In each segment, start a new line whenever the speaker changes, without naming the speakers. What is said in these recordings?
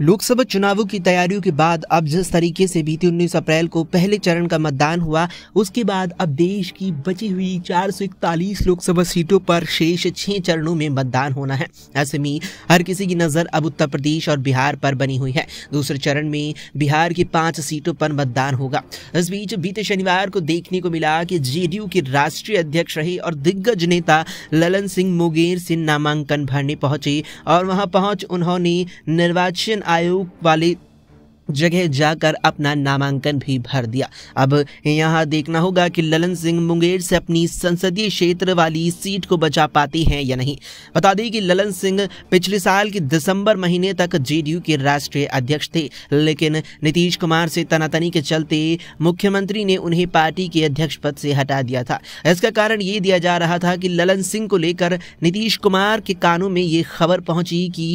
लोकसभा चुनावों की तैयारियों के बाद अब जिस तरीके से बीते 19 अप्रैल को पहले चरण का मतदान हुआ उसके बाद अब देश की बची हुई चार लोकसभा सीटों पर शेष छह चरणों में मतदान होना है ऐसे में हर किसी की नजर अब उत्तर प्रदेश और बिहार पर बनी हुई है दूसरे चरण में बिहार की पांच सीटों पर मतदान होगा इस बीच बीते शनिवार को देखने को मिला कि जेडीयू के राष्ट्रीय अध्यक्ष रहे और दिग्गज नेता ललन सिंह मुंगेर से नामांकन भरने पहुंचे और वहां पहुंच उन्होंने निर्वाचन आयु वाली जगह जाकर अपना नामांकन भी भर दिया अब यहाँ देखना होगा कि ललन सिंह मुंगेर से अपनी संसदीय क्षेत्र वाली सीट को बचा पाती हैं या नहीं बता दें कि ललन सिंह पिछले साल के दिसंबर महीने तक जेडीयू के राष्ट्रीय अध्यक्ष थे लेकिन नीतीश कुमार से तनातनी के चलते मुख्यमंत्री ने उन्हें पार्टी के अध्यक्ष पद से हटा दिया था इसका कारण ये दिया जा रहा था कि ललन सिंह को लेकर नीतीश कुमार के कानों में ये खबर पहुंची कि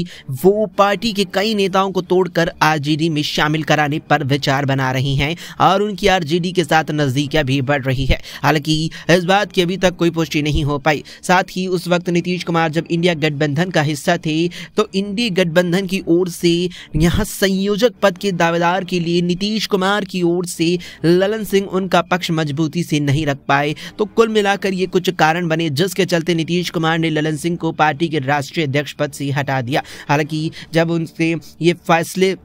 वो पार्टी के कई नेताओं को तोड़कर आरजेडी में शामिल कराने पर विचार बना रही हैं और उनकी आरजेडी के साथ नजदीकियां भी बढ़ रही है हालांकि इस बात की अभी तक कोई पुष्टि नहीं हो पाई साथ ही उस वक्त नीतीश कुमार जब इंडिया गठबंधन का हिस्सा थे तो इंडी गठबंधन की ओर से यहाँ संयोजक पद के दावेदार के लिए नीतीश कुमार की ओर से ललन सिंह उनका पक्ष मजबूती से नहीं रख पाए तो कुल मिलाकर ये कुछ कारण बने जिसके चलते नीतीश कुमार ने ललन सिंह को पार्टी के राष्ट्रीय अध्यक्ष पद से हटा दिया हालांकि जब उनसे ये फैसले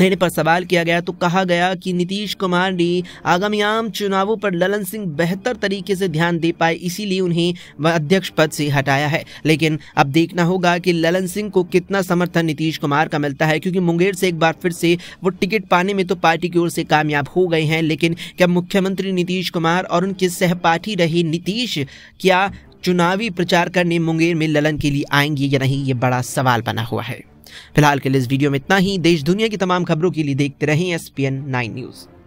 मेरे पर सवाल किया गया तो कहा गया कि नीतीश कुमार ने आगामी आम चुनावों पर ललन सिंह बेहतर तरीके से ध्यान दे पाए इसीलिए उन्हें अध्यक्ष पद से हटाया है लेकिन अब देखना होगा कि ललन सिंह को कितना समर्थन नीतीश कुमार का मिलता है क्योंकि मुंगेर से एक बार फिर से वो टिकट पाने में तो पार्टी की ओर से कामयाब हो गए हैं लेकिन क्या मुख्यमंत्री नीतीश कुमार और उनके सहपाठी रहे नीतीश क्या चुनावी प्रचार करने मुंगेर में ललन के लिए आएंगे या नहीं ये बड़ा सवाल बना हुआ है फिलहाल के लिए इस वीडियो में इतना ही देश दुनिया की तमाम खबरों के लिए देखते रहें एस पी न्यूज़